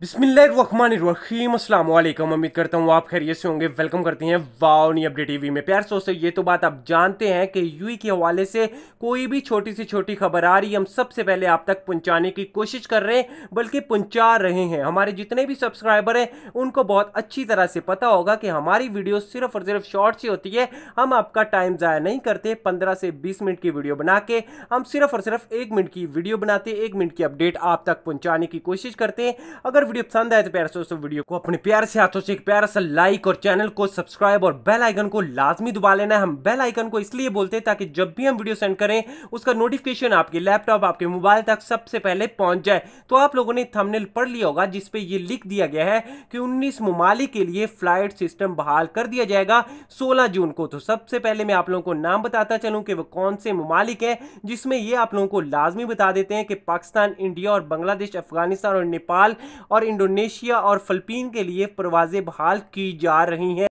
बिस्मिल्लाम अस्सलाम वालेकुम उम्मीद करता हूँ आप खैरियत से होंगे वेलकम करते हैं वाओनी अपडेट टीवी में प्यार सोचो ये तो बात आप जानते हैं कि यूई के हवाले से कोई भी छोटी सी छोटी खबर आ रही है हम सबसे पहले आप तक पहुँचाने की कोशिश कर रहे हैं बल्कि पहुँचा रहे हैं हमारे जितने भी सब्सक्राइबर हैं उनको बहुत अच्छी तरह से पता होगा कि हमारी वीडियो सिर्फ और सिर्फ शॉर्ट से होती है हम आपका टाइम ज़ाया नहीं करते पंद्रह से बीस मिनट की वीडियो बना के हम सिर्फ और सिर्फ एक मिनट की वीडियो बनाते एक मिनट की अपडेट आप तक पहुँचाने की कोशिश करते हैं अगर वीडियो पसंद आए तो प्यार से दोस्तों वीडियो को अपने प्यार से हाथों से एक प्यार से लाइक और चैनल को सब्सक्राइब और बेल आइकन को लाजमी दबा लेना है हम बेल आइकन को इसलिए बोलते हैं ताकि जब भी हम वीडियो सेंड करें उसका नोटिफिकेशन आपके लैपटॉप आपके मोबाइल तक सबसे पहले पहुंच जाए तो आप लोगों ने थमनेल पढ़ लिया होगा जिसपे ये लिख दिया गया है कि उन्नीस ममालिक के लिए फ्लाइट सिस्टम बहाल कर दिया जाएगा सोलह जून को तो सबसे पहले मैं आप लोगों को नाम बताता चलूँ कि वो कौन से ममालिक है जिसमें ये आप लोगों को लाजमी बता देते हैं कि पाकिस्तान इंडिया और बांग्लादेश अफगानिस्तान और नेपाल और इंडोनेशिया और फिलीपींस के लिए परवाज़ें बहाल की जा रही हैं